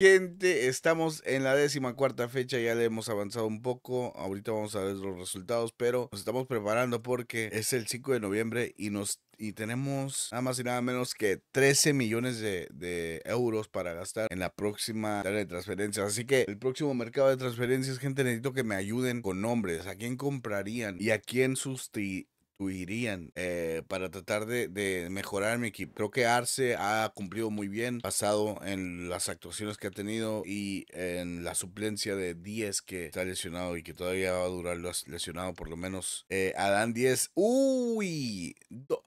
Gente, estamos en la décima cuarta fecha, ya le hemos avanzado un poco, ahorita vamos a ver los resultados, pero nos estamos preparando porque es el 5 de noviembre y nos y tenemos nada más y nada menos que 13 millones de, euros para gastar en la próxima área de transferencias. Así que el próximo mercado de transferencias, gente, necesito que me ayuden con nombres. ¿A quién comprarían y a quién sustituirían? huirían eh, para tratar de, mejorar mi equipo. Creo que Arce ha cumplido muy bien, basado en las actuaciones que ha tenido y en la suplencia de 10 que está lesionado y que todavía va a durar lesionado por lo menos. Eh, Adán 10, uy,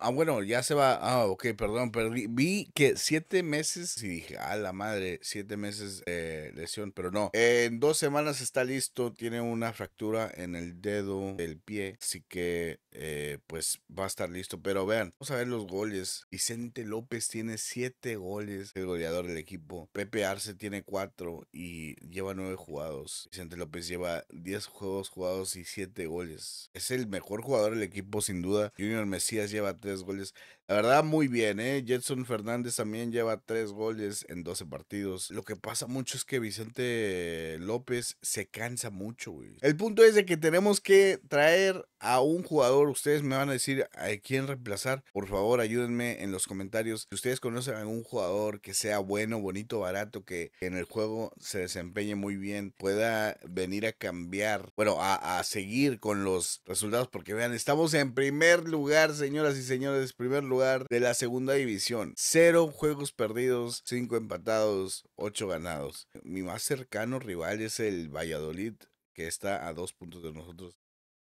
Ah, bueno, ya se va. Ah, ok, perdón, perdí. Vi que siete meses y dije, ah, la madre, siete meses eh, lesión, pero no. En dos semanas está listo, tiene una fractura en el dedo del pie, así que eh, pues va a estar listo. Pero vean, vamos a ver los goles. Vicente López tiene siete goles, el goleador del equipo. Pepe Arce tiene cuatro y lleva nueve jugados. Vicente López lleva diez juegos jugados y siete goles. Es el mejor jugador del equipo, sin duda. Junior Mesías lleva tres as rolhas La verdad, muy bien, ¿eh? Jetson Fernández también lleva tres goles en 12 partidos. Lo que pasa mucho es que Vicente López se cansa mucho, güey. El punto es de que tenemos que traer a un jugador. Ustedes me van a decir a quién reemplazar. Por favor, ayúdenme en los comentarios. Si ustedes conocen a algún jugador que sea bueno, bonito, barato, que en el juego se desempeñe muy bien, pueda venir a cambiar, bueno, a seguir con los resultados. Porque vean, estamos en primer lugar, señoras y señores, primer lugar de la segunda división. Cero juegos perdidos, cinco empatados, ocho ganados. Mi más cercano rival es el Valladolid, que está a dos puntos de nosotros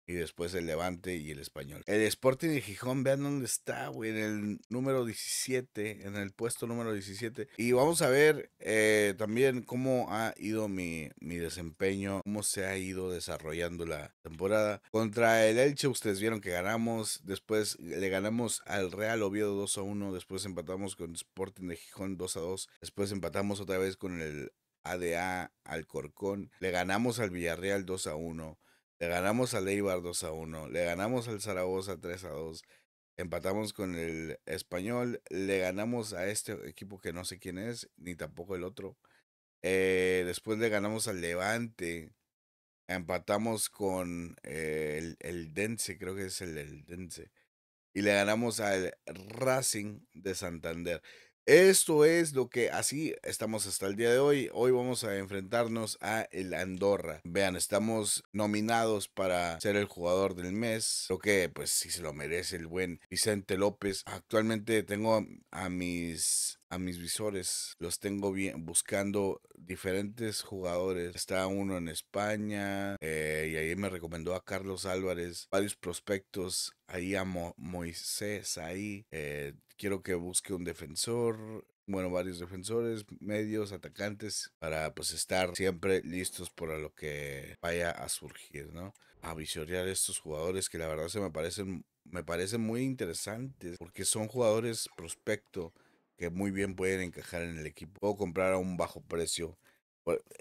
y después el Levante y el Español. El Sporting de Gijón, vean dónde está, güey, en el número 17, en el puesto número 17. Y vamos a ver eh, también cómo ha ido mi, mi desempeño, cómo se ha ido desarrollando la temporada. Contra el Elche, ustedes vieron que ganamos, después le ganamos al Real Oviedo 2 a 1, después empatamos con Sporting de Gijón 2 a 2, después empatamos otra vez con el ADA Alcorcón, le ganamos al Villarreal 2 a 1, le ganamos al Eibar 2 a 1. Le ganamos al Zaragoza 3 a 2. Empatamos con el Español. Le ganamos a este equipo que no sé quién es, ni tampoco el otro. Eh, después le ganamos al Levante. Empatamos con eh, el, el, Dense, creo que es el, el Dense. Y le ganamos al Racing de Santander. Esto es lo que así estamos hasta el día de hoy. Hoy vamos a enfrentarnos a el Andorra. Vean, estamos nominados para ser el jugador del mes. Lo que pues si se lo merece el buen Vicente López. Actualmente tengo a mis a mis visores. Los tengo bien buscando diferentes jugadores. Está uno en España eh, y ahí me recomendó a Carlos Álvarez varios prospectos. Ahí a Moisés, ahí eh, quiero que busque un defensor, bueno, varios defensores, medios, atacantes, para pues estar siempre listos para lo que vaya a surgir, ¿no? A visorear estos jugadores que la verdad se me parecen, me parecen muy interesantes, porque son jugadores prospecto que muy bien pueden encajar en el equipo. Puedo comprar a un bajo precio.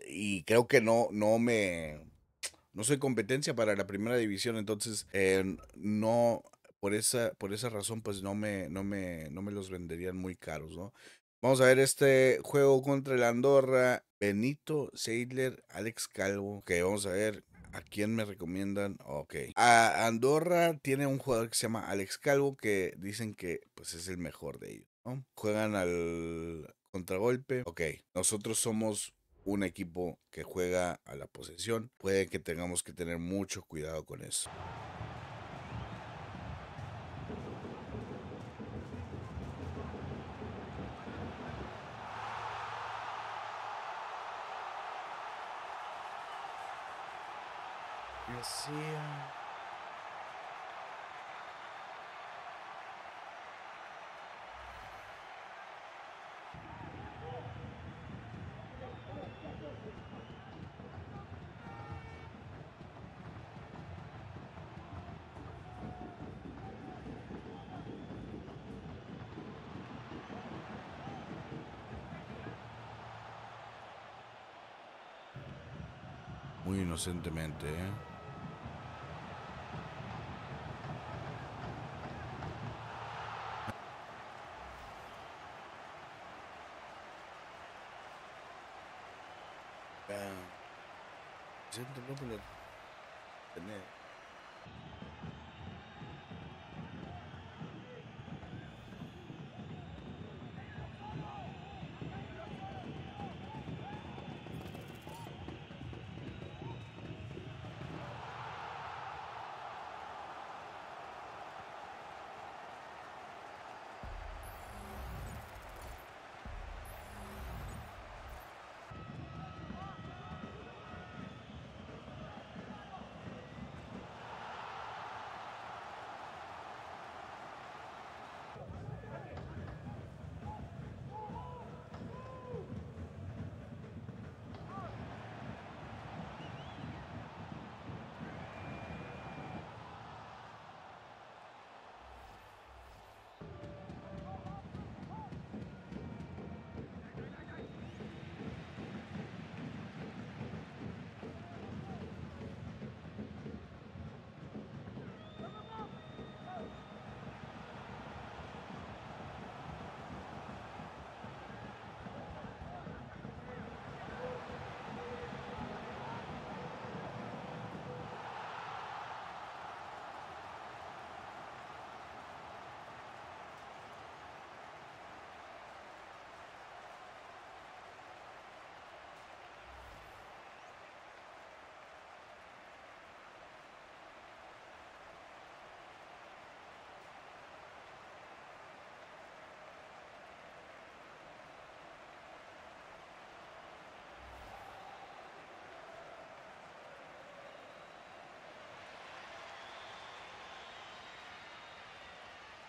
Y creo que no, no me. No soy competencia para la primera división, entonces eh, no por esa, por esa razón, pues no me, no me, no me los venderían muy caros, ¿no? Vamos a ver este juego contra el Andorra. Benito Seidler, Alex Calvo. Ok, vamos a ver a quién me recomiendan. Ok. A ah, Andorra tiene un jugador que se llama Alex Calvo que dicen que pues es el mejor de ellos. Juegan al contragolpe. Ok, nosotros somos un equipo que juega a la posesión. Puede que tengamos que tener mucho cuidado con eso. Muy inocentemente, ¿eh? down. Just a little bit the net.